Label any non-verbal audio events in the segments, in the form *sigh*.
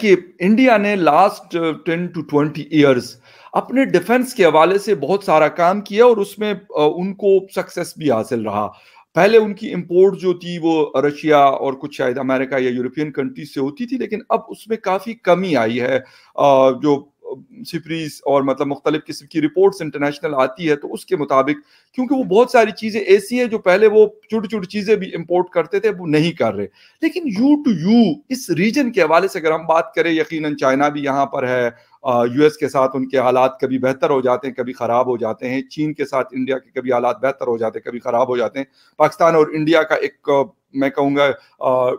कि इंडिया ने last ten to twenty years अपने डिफेंस के हवाले से बहुत सारा काम किया और उसमें uh, उनको सक्सेस भी हासिल रहा पहले उनकी इंपोर्ट जो थी वो रशिया और कुछ शायद अमेरिका या यूरोपियन कंट्रीज से होती थी लेकिन अब उसमें काफ़ी कमी आई है uh, जो सिपरीज और मतलब मुख्तलिफ किस्म की रिपोर्ट इंटरनेशनल आती है तो उसके मुताबिक क्योंकि वो बहुत सारी चीज़ें ऐसी है जो पहले वो छोटी छोटी चीज़ें भी इम्पोर्ट करते थे वो नहीं कर रहे लेकिन यू टू यू इस रीजन के हवाले से अगर हम बात करें यकीन चाइना भी यहाँ पर है यूएस के साथ उनके हालात कभी बेहतर हो जाते हैं कभी ख़राब हो जाते हैं चीन के साथ इंडिया के कभी हालात बेहतर हो जाते हैं कभी ख़राब हो जाते हैं पाकिस्तान और इंडिया का एक मैं कहूँगा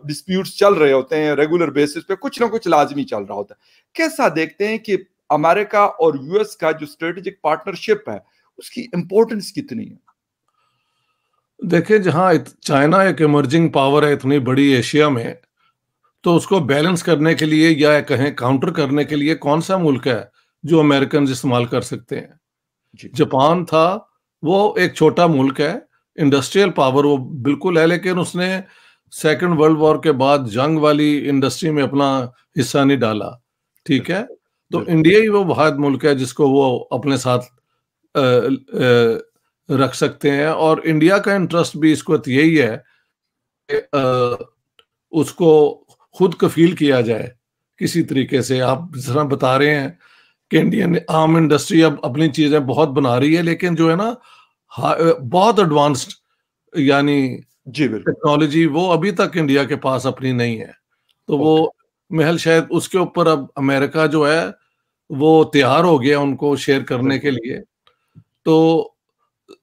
डिस्प्यूट्स चल रहे होते हैं रेगुलर बेसिस पे कुछ ना कुछ लाजमी चल रहा होता है कैसा देखते हैं कि अमेरिका और यूएस का जो स्ट्रेटेजिक पार्टनरशिप है उसकी इंपॉर्टेंस कितनी है देखिए जहां चाइना एक इमर्जिंग पावर है इतनी बड़ी एशिया में तो उसको बैलेंस करने के लिए या कहें काउंटर करने के लिए कौन सा मुल्क है जो अमेरिकन इस्तेमाल कर सकते हैं जापान था वो एक छोटा मुल्क है इंडस्ट्रियल पावर वो बिल्कुल है लेकिन उसने सेकेंड वर्ल्ड वॉर के बाद जंग वाली इंडस्ट्री में अपना हिस्सा नहीं डाला ठीक है तो इंडिया ही वो भारत मुल्क है जिसको वो अपने साथ आ, आ, रख सकते हैं और इंडिया का इंटरेस्ट भी इसको यही है कि उसको खुद कफील किया जाए किसी तरीके से आप जिस तरह बता रहे हैं कि इंडियन आम इंडस्ट्री अब अपनी चीजें बहुत बना रही है लेकिन जो है ना बहुत एडवांस्ड यानी जी टेक्नोलॉजी वो अभी तक इंडिया के पास अपनी नहीं है तो वो महल शायद उसके ऊपर अब अमेरिका जो है वो तैयार हो गया उनको शेयर करने के लिए तो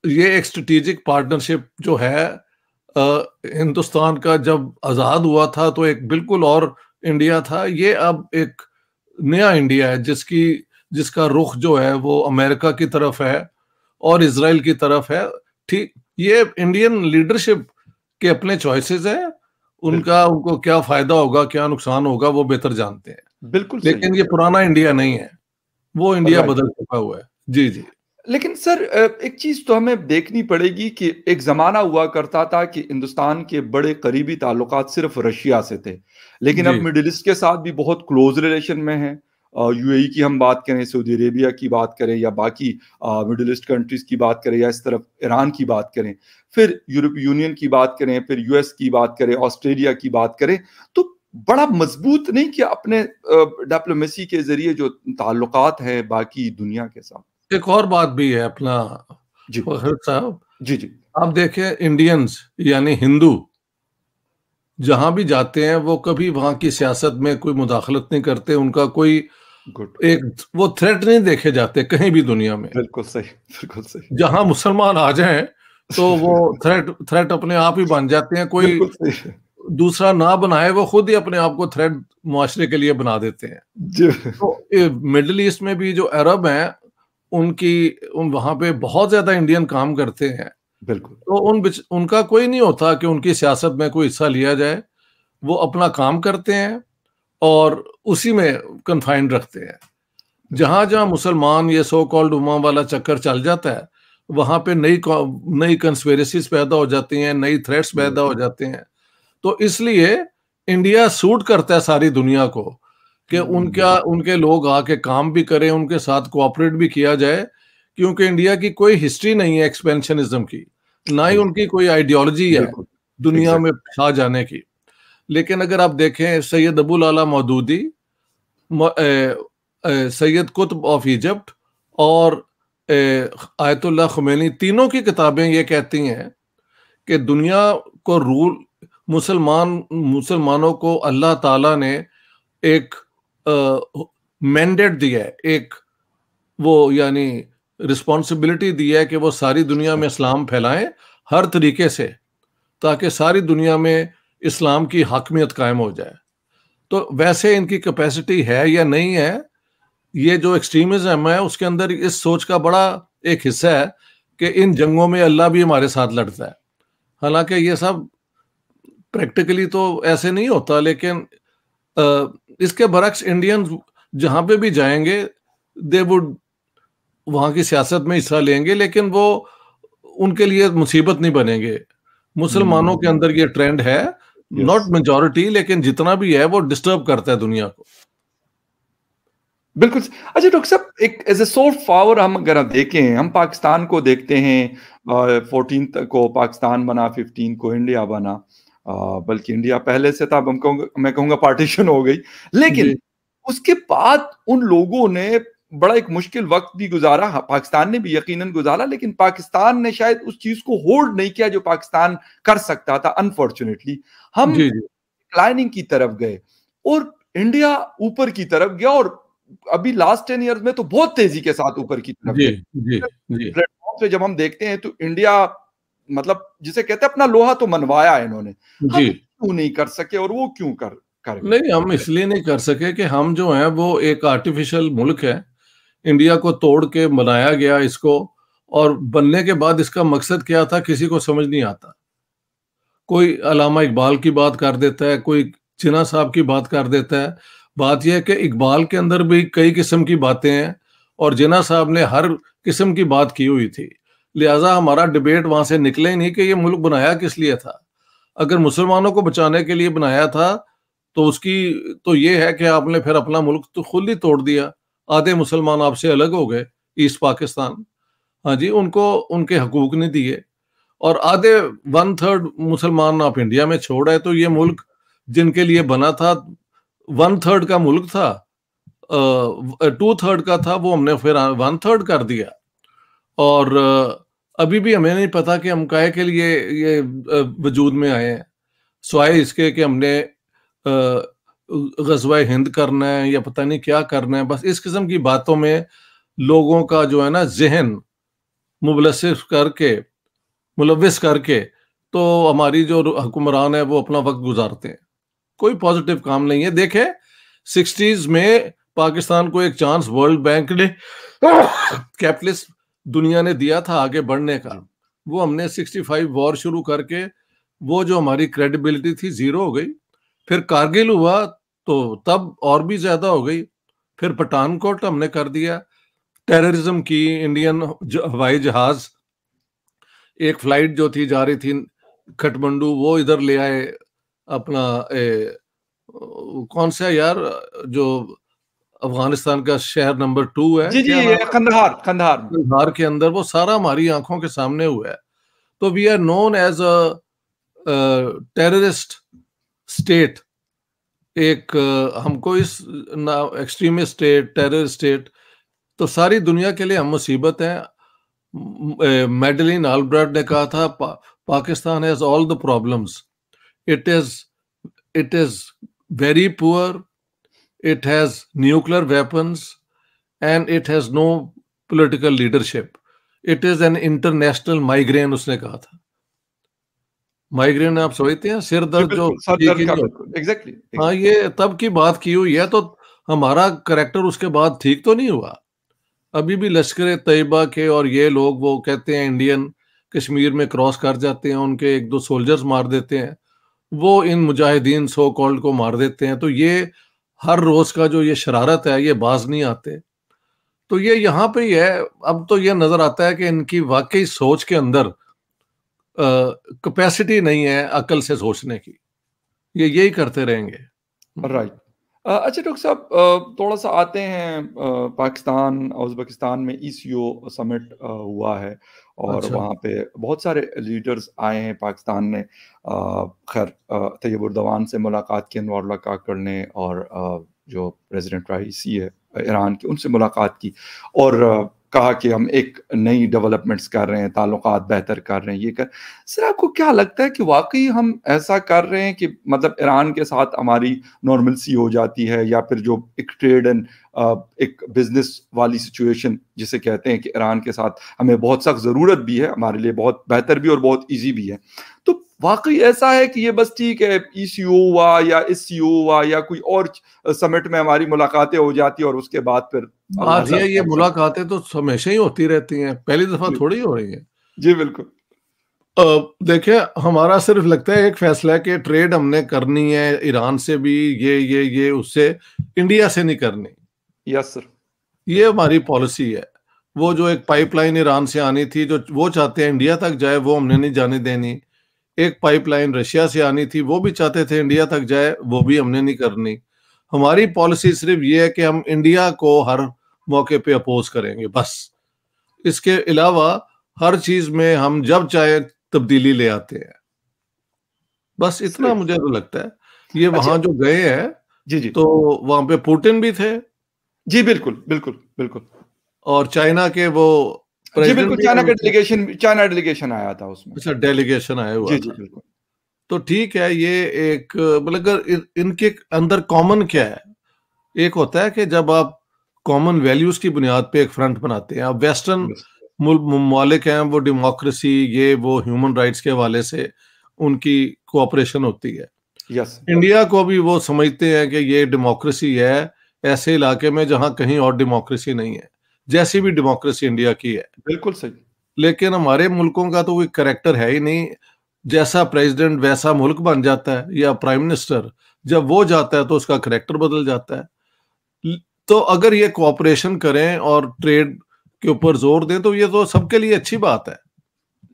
ये एक स्ट्रेटेजिक पार्टनरशिप जो है आ, हिंदुस्तान का जब आज़ाद हुआ था तो एक बिल्कुल और इंडिया था ये अब एक नया इंडिया है जिसकी जिसका रुख जो है वो अमेरिका की तरफ है और इसराइल की तरफ है ठीक ये इंडियन लीडरशिप के अपने चॉइसेस हैं उनका उनको क्या फायदा होगा क्या नुकसान होगा वो बेहतर जानते हैं बिल्कुल लेकिन ये पुराना इंडिया नहीं है वो इंडिया बदल चुका हुआ है जी जी लेकिन सर एक चीज तो हमें देखनी पड़ेगी कि एक जमाना हुआ करता था कि हिंदुस्तान के बड़े करीबी ताल्लुक सिर्फ रशिया से थे लेकिन अब मिडिल ईस्ट के साथ भी बहुत क्लोज रिलेशन में है यूएई की हम बात करें सऊदी अरेबिया की बात करें या बाकी मिडिल ईस्ट कंट्रीज की बात करें या इस तरफ ईरान की बात करें फिर यूरोप यूनियन की बात करें फिर यूएस की बात करें ऑस्ट्रेलिया की बात करें तो बड़ा मजबूत नहीं किया अपने डिप्लोमेसी के जरिए जो ताल्लुक है बाकी दुनिया के साथ एक और बात भी है अपना जी साहब जी जी आप देखे इंडियंस यानी हिंदू जहां भी जाते हैं वो कभी वहां की सियासत में कोई मुदाखलत नहीं करते उनका कोई Good. एक वो थ्रेट नहीं देखे जाते कहीं भी दुनिया में बिल्कुल सही बिल्कुल सही जहां मुसलमान आ जाएं तो वो थ्रेट *laughs* थ्रेट अपने आप ही बन जाते हैं कोई दूसरा ना बनाए वो खुद ही अपने आप को थ्रेड मुआरे के लिए बना देते हैं तो मिडल ईस्ट में भी जो अरब हैं उनकी उन वहां पे बहुत ज्यादा इंडियन काम करते हैं बिल्कुल तो उन उनका कोई नहीं होता कि उनकी सियासत में कोई हिस्सा लिया जाए वो अपना काम करते हैं और उसी में कन्फाइंड रखते हैं जहां जहां मुसलमान ये सो कॉल्ड उमा वाला चक्कर चल जाता है वहां पे नई नई कंस्पेरेसीज पैदा हो जाती हैं नई थ्रेट्स पैदा हो जाते हैं तो इसलिए इंडिया सूट करता है सारी दुनिया को कि हम्म। उनका उनके लोग आके काम भी करें उनके साथ कोऑपरेट भी किया जाए क्योंकि इंडिया की कोई हिस्ट्री नहीं है एक्सपेंशनिज्म की ना ही हम्म। उनकी कोई आइडियोलॉजी है दुनिया में छा जाने की लेकिन अगर आप देखें Syed Abul Ala Maududi Syed Qutb of Egypt और आयतुल्ला खुमैनी तीनों की किताबें ये कहती हैं कि दुनिया को रूल मुसलमान मुसलमानों को अल्लाह ताला ने एक मैंडेट दिया है एक वो यानी रिस्पॉन्सिबिलिटी दी है कि वो सारी दुनिया में इस्लाम फैलाएं हर तरीके से ताकि सारी दुनिया में इस्लाम की हाकमियत कायम हो जाए तो वैसे इनकी कैपेसिटी है या नहीं है ये जो एक्सट्रीमिज्म है उसके अंदर इस सोच का बड़ा एक हिस्सा है कि इन जंगों में अल्लाह भी हमारे साथ लड़ता है हालांकि ये सब प्रैक्टिकली तो ऐसे नहीं होता लेकिन इसके बरक्स इंडियन जहां पे भी जाएंगे दे वुड वहां की सियासत में हिस्सा लेंगे लेकिन वो उनके लिए मुसीबत नहीं बनेंगे मुसलमानों के अंदर ये ट्रेंड है नॉट yes. मेजोरिटी लेकिन जितना भी है वो डिस्टर्ब करता है दुनिया को बिल्कुल अच्छा डॉक्टर साहब एक एज ए सोर्स पावर हम अगर देखें हम पाकिस्तान को देखते हैं फोर्टीन को पाकिस्तान बना फिफ्टीन को इंडिया बना बल्कि इंडिया पहले से था मैं कहूंगा पार्टीशन हो गई लेकिन उसके बाद उन लोगों ने बड़ा एक मुश्किल वक्त भी गुजारा हाँ, पाकिस्तान ने भी यकीनन गुजारा लेकिन पाकिस्तान ने शायद उस चीज को होल्ड नहीं किया जो पाकिस्तान कर सकता था अनफॉर्चुनेटली हम लाइनिंग की तरफ गए और इंडिया ऊपर की तरफ गया और अभी लास्ट टेन ईयर में तो बहुत तेजी के साथ ऊपर की तरफ प्लेटफॉर्म पे जब हम देखते हैं तो इंडिया मतलब जिसे कहते हैं अपना लोहा तो मनवाया इन्होंने जी क्यों नहीं कर सके और वो क्यों कर कर नहीं हम इसलिए नहीं कर सके कि हम जो हैं वो एक आर्टिफिशियल मुल्क है इंडिया को तोड़ के बनाया गया इसको और बनने के बाद इसका मकसद क्या था किसी को समझ नहीं आता कोई अलामा इकबाल की बात कर देता है कोई चिना साहब की बात कर देता है बात यह है कि इकबाल के अंदर भी कई किस्म की बातें हैं और जिना साहब ने हर किस्म की बात की हुई थी लिहाजा हमारा डिबेट वहां से निकले नहीं कि ये मुल्क बनाया किस लिए था अगर मुसलमानों को बचाने के लिए बनाया था तो उसकी तो ये है कि आपने फिर अपना मुल्क तो खुद ही तोड़ दिया आधे मुसलमान आपसे अलग हो गए ईस्ट पाकिस्तान हाँ जी उनको उनके हकूक नहीं दिए और आधे वन थर्ड मुसलमान आप इंडिया में छोड़ रहे तो ये मुल्क जिनके लिए बना था वन थर्ड का मुल्क था टू थर्ड का था वो हमने फिर वन थर्ड कर दिया और अभी भी हमें नहीं पता कि हम काय के लिए ये वजूद में आए हैं सवाए इसके कि हमने गजवा हिंद करना है या पता नहीं क्या करना है बस इस किस्म की बातों में लोगों का जो है ना जहन मुबलस करके मुलविस करके तो हमारी जो हुक्मरान है वो अपना वक्त गुजारते हैं कोई पॉजिटिव काम नहीं है देखे सिक्सटीज में पाकिस्तान को एक चांस वर्ल्ड बैंक ने *coughs* कैपिटलिस्ट दुनिया ने दिया था आगे बढ़ने का वो हमने 65 वॉर शुरू करके वो जो हमारी क्रेडिबिलिटी थी जीरो हो गई फिर कारगिल हुआ तो तब और भी ज्यादा हो गई फिर पठानकोट हमने कर दिया टेररिज्म की इंडियन हवाई जहाज एक फ्लाइट जो थी जा रही थी खटमंडू वो इधर ले आए अपना ए, कौन सा यार जो अफगानिस्तान का शहर नंबर टू है जी जी कंधार कंधार कंधार के अंदर वो सारा हमारी आंखों के सामने हुआ है तो we are known as a terrorist state एक uh, हमको इस एक्सट्रीमिस्ट स्टेट टेररिस्ट स्टेट तो सारी दुनिया के लिए हम मुसीबत हैं मेडलिन आलब्रट ने कहा था पा, Pakistan has all the problems it is it is very poor it has nuclear weapons, and it has no political leadership. It is an international migraine उसने कहा था माइग्रेन आप समझते हैं सिर दर्द जो एग्जैक्टली हाँ ये तब की बात की हुई है तो हमारा करेक्टर उसके बाद ठीक तो नहीं हुआ अभी भी लश्कर तैयबा के और ये लोग वो कहते हैं इंडियन कश्मीर में क्रॉस कर जाते हैं उनके एक दो सोल्जर्स मार देते हैं वो इन मुजाहिदीन सो कॉल्ड को मार देते हैं तो ये हर रोज का जो ये शरारत है ये बाज नहीं आते तो ये यहाँ पे ही है अब तो ये नजर आता है कि इनकी वाकई सोच के अंदर कैपेसिटी नहीं है अकल से सोचने की ये यही करते रहेंगे राइट अच्छा डॉक्टर साहब थोड़ा सा आते हैं पाकिस्तान उज्बेकिस्तान में ई समिट हुआ है और अच्छा। वहाँ पे बहुत सारे लीडर्स आए हैं पाकिस्तान में खैर तयबुरदवान से मुलाकात की अनवर काकड़ ने और आ, जो प्रेसिडेंट राइसी है ईरान की उनसे मुलाकात की और कहा कि हम एक नई डेवलपमेंट्स कर रहे हैं ताल्लुक बेहतर कर रहे हैं ये कर सर आपको क्या लगता है कि वाकई हम ऐसा कर रहे हैं कि मतलब ईरान के साथ हमारी नॉर्मलसी हो जाती है या फिर जो एक ट्रेड एंड एक बिजनेस वाली सिचुएशन जिसे कहते हैं कि ईरान के साथ हमें बहुत सख्त ज़रूरत भी है हमारे लिए बहुत बेहतर भी और बहुत ईजी भी है तो वाकई ऐसा है कि ये बस ठीक है ई सी ओ हुआ या एस सी ओ हुआ या कोई और समिट में हमारी मुलाकातें हो जाती और उसके बाद फिर ये, ये मुलाकातें तो हमेशा ही होती रहती हैं पहली दफा थोड़ी हो रही है जी बिल्कुल देखिए हमारा सिर्फ लगता है एक फैसला है कि ट्रेड हमने करनी है ईरान से भी ये ये ये उससे इंडिया से नहीं करनी यस सर ये हमारी पॉलिसी है वो जो एक पाइपलाइन ईरान से आनी थी जो वो चाहते हैं इंडिया तक जाए वो हमने नहीं जाने देनी एक पाइपलाइन रशिया से आनी थी वो भी चाहते थे इंडिया तक जाए वो भी हमने नहीं करनी हमारी पॉलिसी सिर्फ ये है कि हम इंडिया को हर मौके पे अपोज करेंगे बस इसके अलावा हर चीज में हम जब चाहे तब्दीली ले आते हैं बस इतना मुझे तो लगता है ये अच्छा, वहां जो गए हैं जी जी तो वहां पे पुटिन भी थे जी बिल्कुल बिल्कुल बिल्कुल और चाइना के वो चाइना डेलीगेशन आया था उसमें अच्छा डेलीगेशन आया हुआ जी जी बिल्कुल तो ठीक है ये एक मतलब इनके अंदर कॉमन क्या है एक होता है कि जब आप कॉमन वैल्यूज की बुनियाद पे एक फ्रंट बनाते हैं आप वेस्टर्न ममालिक हैं वो डेमोक्रेसी ये वो ह्यूमन राइट्स के हवाले से उनकी कोऑपरेशन होती है यस इंडिया को भी वो समझते हैं कि ये डेमोक्रेसी है ऐसे इलाके में जहाँ कहीं और डेमोक्रेसी नहीं है जैसी भी डेमोक्रेसी इंडिया की है बिल्कुल सही लेकिन हमारे मुल्कों का तो कोई करेक्टर है ही नहीं जैसा प्रेसिडेंट वैसा मुल्क बन जाता है या प्राइम मिनिस्टर जब वो जाता है तो उसका करेक्टर बदल जाता है तो अगर ये कोऑपरेशन करें और ट्रेड के ऊपर जोर दें तो ये तो सबके लिए अच्छी बात है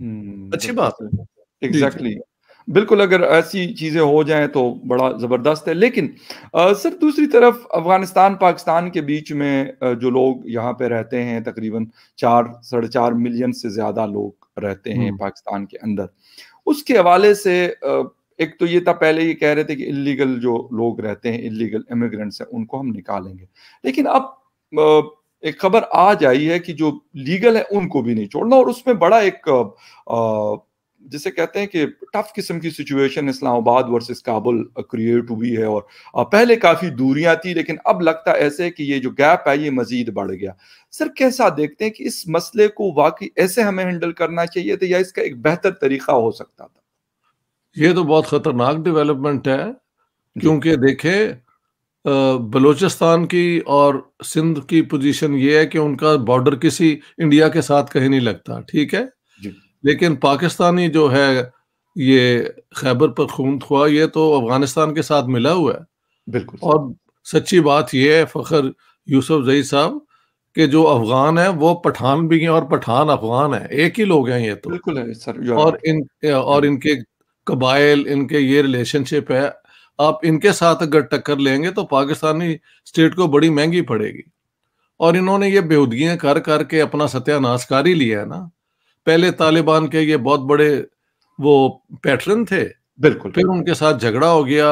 हम्म, अच्छी बात है एग्जैक्टली exactly. बिल्कुल अगर ऐसी चीज़ें हो जाएं तो बड़ा ज़बरदस्त है लेकिन आ, सर दूसरी तरफ अफ़गानिस्तान पाकिस्तान के बीच में जो लोग यहाँ पे रहते हैं तकरीबन चार साढ़े चार मिलियन से ज़्यादा लोग रहते हैं हम्म। पाकिस्तान के अंदर उसके हवाले से एक तो ये था पहले ये कह रहे थे कि इलीगल जो लोग रहते हैं इलीगल इमिग्रेंट्स हैं उनको हम निकालेंगे लेकिन अब एक खबर आ जाई है कि जो लीगल है उनको भी नहीं छोड़ना और उसमें बड़ा एक जिसे कहते हैं कि टफ किस्म की situation Islamabad versus Kabul create हुई है और पहले काफ़ी दूरियां थी लेकिन अब लगता ऐसे है कि ये जो गैप है ये मज़ीद बढ़ गया सर कैसा देखते हैं कि इस मसले को वाकई ऐसे हमें हैंडल करना चाहिए था या इसका एक बेहतर तरीका हो सकता था ये तो बहुत ख़तरनाक डेवलपमेंट है क्योंकि देखे बलूचिस्तान की और सिंध की पोजीशन ये है कि उनका बॉर्डर किसी इंडिया के साथ कहीं नहीं लगता ठीक है लेकिन पाकिस्तानी जो है ये खैबर पर खून हुआ ये तो अफगानिस्तान के साथ मिला हुआ है बिल्कुल और सच्ची बात यह है फखर यूसुफ जई साहब के जो अफगान है वो पठान भी हैं और पठान अफगान है एक ही लोग हैं ये तो बिल्कुल है सर और इन और इनके कबाइल इनके ये रिलेशनशिप है आप इनके साथ अगर टक्कर लेंगे तो पाकिस्तानी स्टेट को बड़ी महंगी पड़ेगी और इन्होंने ये बेहूदगियां कर करके अपना सत्यानाश कर ही लिया है ना पहले तालिबान के ये बहुत बड़े वो पैटर्न थे बिल्कुल फिर उनके साथ झगड़ा हो गया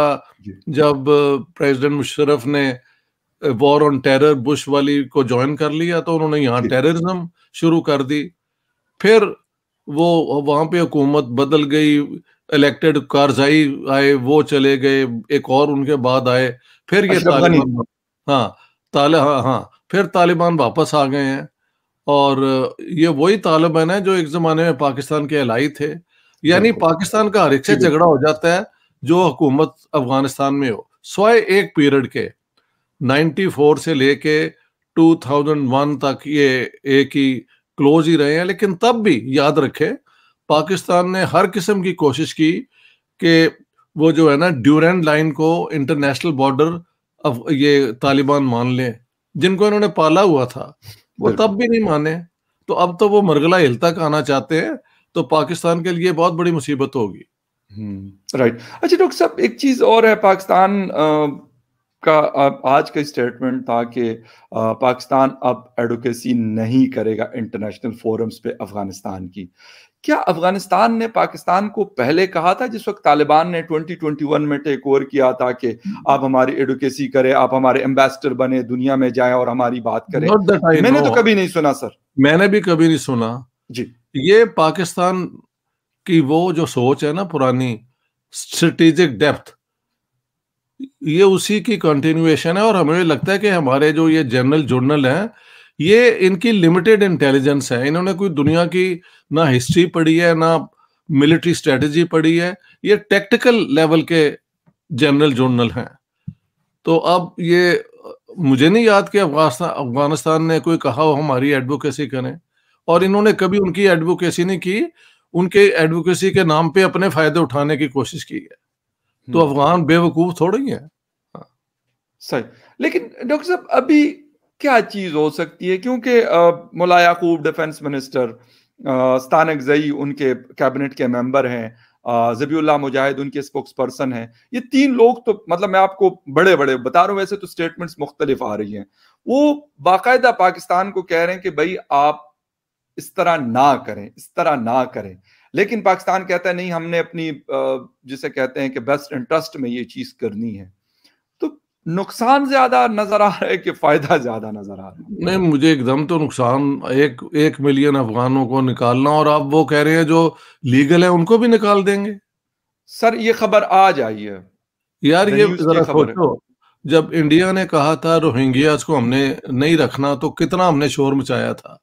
जब प्रेसिडेंट मुशरफ ने वॉर ऑन टेरर बुश वाली को ज्वाइन कर लिया तो उन्होंने यहाँ टेररिज्म शुरू कर दी फिर वो वहां पे हुकूमत बदल गई इलेक्टेड कारजाई आए वो चले गए एक और उनके बाद आए फिर ये तालिबान हाँ ताले हाँ हाँ फिर तालिबान वापस आ गए हैं और ये वही तालिबान है जो एक जमाने में पाकिस्तान के अलाई थे यानी पाकिस्तान का हर से झगड़ा हो जाता है जो हुकूमत अफगानिस्तान में हो स्वाय एक पीरियड के 94 से लेके 2001 तक ये एक ही क्लोज ही रहे हैं लेकिन तब भी याद रखें पाकिस्तान ने हर किस्म की कोशिश की कि वो जो है ना ड्यूरेंड लाइन को इंटरनेशनल बॉर्डर अब ये तालिबान मान लें जिनको इन्होंने पाला हुआ था वो तब भी नहीं माने तो अब तो वो मरगला हिल तक आना चाहते हैं तो पाकिस्तान के लिए बहुत बड़ी मुसीबत होगी राइट हम्म, अच्छा डॉक्टर साहब एक चीज और है पाकिस्तान का आज का स्टेटमेंट था कि पाकिस्तान अब एडवोकेसी नहीं करेगा इंटरनेशनल फोरम्स पे अफगानिस्तान की क्या अफगानिस्तान ने पाकिस्तान को पहले कहा था जिस वक्त तालिबान ने 2021 में टेक ओवर किया था कि आप हमारी एडुकेसी करें आप हमारे एम्बेसडर बने दुनिया में जाएं और हमारी बात करें मैंने तो कभी नहीं सुना सर मैंने भी कभी नहीं सुना जी ये पाकिस्तान की वो जो सोच है ना पुरानी स्ट्रेटेजिक डेप्थ ये उसी की कंटिन्यूएशन है और हमें लगता है कि हमारे जो ये जनरल जर्नल हैं ये इनकी लिमिटेड इंटेलिजेंस है इन्होंने कोई दुनिया की ना हिस्ट्री पढ़ी है ना मिलिट्री स्ट्रेटजी पढ़ी है ये टेक्टिकल लेवल के जनरल जोनल हैं तो अब ये मुझे नहीं याद कि अफगानिस्तान ने कोई कहा हो हमारी एडवोकेसी करें और इन्होंने कभी उनकी एडवोकेसी नहीं की उनके एडवोकेसी के नाम पे अपने फायदे उठाने की कोशिश की है तो हम्म। अफगान बेवकूफ थोड़े ही है सही लेकिन डॉक्टर साहब अभी क्या चीज हो सकती है क्योंकि मुला याकूब डिफेंस मिनिस्टर स्थानक जई उनके कैबिनेट के मेंबर हैं जबीउल्ला मुजाहिद उनके स्पोक्स पर्सन है ये तीन लोग तो मतलब मैं आपको बड़े बड़े बता रहा हूँ वैसे तो स्टेटमेंट्स मुख्तलिफ आ रही हैं वो बाकायदा पाकिस्तान को कह रहे हैं कि भाई आप इस तरह ना करें इस तरह ना करें लेकिन पाकिस्तान कहता है नहीं हमने अपनी जिसे कहते हैं कि बेस्ट इंटरेस्ट में ये चीज़ करनी है नुकसान ज्यादा नजर आ रहा है कि फायदा ज्यादा नजर आ रहा है नहीं मुझे एकदम तो नुकसान एक एक मिलियन अफगानों को निकालना और आप वो कह रहे हैं जो लीगल है उनको भी निकाल देंगे सर ये खबर आज आई है यार ये जरा सोचो जब इंडिया ने कहा था रोहिंग्या को हमने नहीं रखना तो कितना हमने शोर मचाया था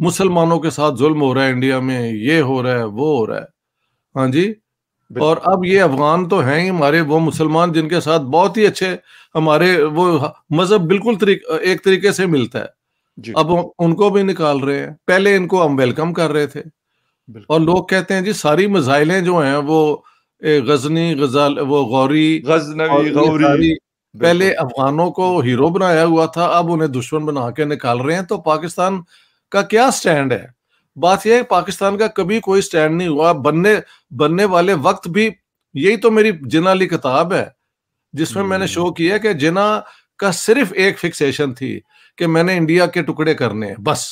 मुसलमानों के साथ जुल्म हो रहा है इंडिया में ये हो रहा है वो हो रहा है हाँ जी और अब ये अफगान तो हैं ही हमारे वो मुसलमान जिनके साथ बहुत ही अच्छे हमारे वो मजहब बिल्कुल तरीक, एक तरीके से मिलता है अब उनको भी निकाल रहे हैं पहले इनको हम वेलकम कर रहे थे और लोग कहते हैं जी सारी मिजाइलें जो हैं वो गजनी गजाल वो गौरी गजनवी गौरी पहले अफगानों को हीरो बनाया हुआ था अब उन्हें दुश्मन बना के निकाल रहे हैं तो पाकिस्तान का क्या स्टैंड है बात यह है पाकिस्तान का कभी कोई स्टैंड नहीं हुआ बनने बनने वाले वक्त भी यही तो मेरी जिना किताब है जिसमें हम्म। मैंने शो किया कि जिना का सिर्फ एक फिक्सेशन थी कि मैंने इंडिया के टुकड़े करने हैं बस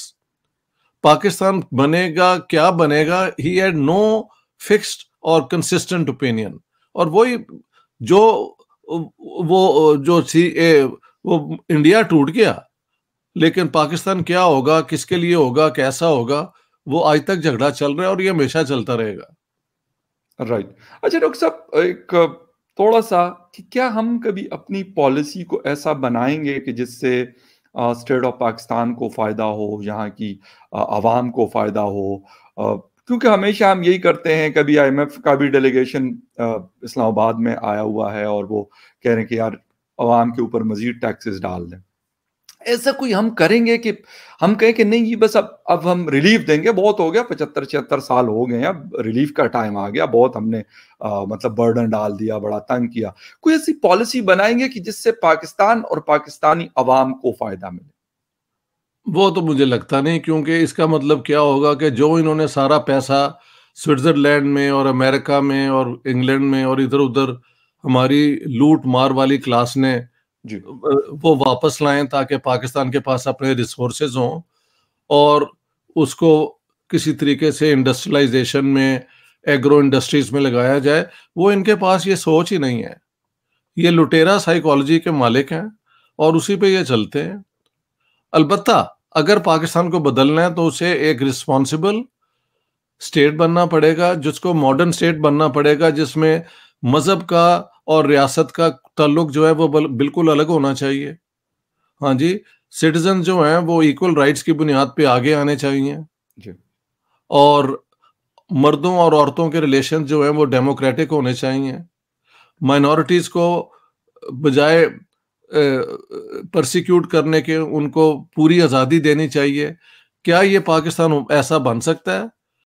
पाकिस्तान बनेगा क्या बनेगा ही हैड नो फिक्स्ड और कंसिस्टेंट ओपिनियन और वही जो वो जो थी ए, वो इंडिया टूट गया लेकिन पाकिस्तान क्या होगा किसके लिए होगा कैसा होगा वो आज तक झगड़ा चल रहा है और ये हमेशा चलता रहेगा राइट अच्छा डॉक्टर साहब एक थोड़ा सा कि क्या हम कभी अपनी पॉलिसी को ऐसा बनाएंगे कि जिससे स्टेट ऑफ पाकिस्तान को फ़ायदा हो यहाँ की आवाम को फ़ायदा हो क्योंकि हमेशा हम यही करते हैं कभी आईएमएफ का भी डेलीगेशन इस्लामाबाद में आया हुआ है और वो कह रहे हैं कि यार आवाम के ऊपर मज़ीद टैक्सेस डाल दें ऐसा कोई हम करेंगे कि हम कहें कि नहीं ये बस अब अब हम रिलीफ देंगे बहुत हो गया पचहत्तर छिहत्तर साल हो गए अब रिलीफ का टाइम आ गया बहुत हमने आ, मतलब बर्डन डाल दिया बड़ा तंग किया कोई ऐसी पॉलिसी बनाएंगे कि जिससे पाकिस्तान और पाकिस्तानी अवाम को फायदा मिले वो तो मुझे लगता नहीं क्योंकि इसका मतलब क्या होगा कि जो इन्होंने सारा पैसा स्विट्जरलैंड में और अमेरिका में और इंग्लैंड में और इधर उधर हमारी लूट मार वाली क्लास ने जी वो वापस लाएं ताकि पाकिस्तान के पास अपने रिसोर्सेज हों और उसको किसी तरीके से इंडस्ट्रियलाइजेशन में एग्रो इंडस्ट्रीज में लगाया जाए वो इनके पास ये सोच ही नहीं है ये लुटेरा साइकोलॉजी के मालिक हैं और उसी पे ये चलते हैं अलबत्ता अगर पाकिस्तान को बदलना है तो उसे एक रिस्पॉन्सिबल स्टेट बनना पड़ेगा जिसको मॉडर्न स्टेट बनना पड़ेगा जिसमें मज़हब का और रियासत का तल्लुक जो है वो बिल्कुल अलग होना चाहिए हाँ जी सिटीजन जो हैं वो इक्वल राइट्स की बुनियाद पे आगे आने चाहिए और मर्दों और औरतों के रिलेशन जो हैं वो डेमोक्रेटिक होने चाहिए माइनॉरिटीज़ को बजाय प्रसिक्यूट करने के उनको पूरी आज़ादी देनी चाहिए क्या ये पाकिस्तान ऐसा बन सकता है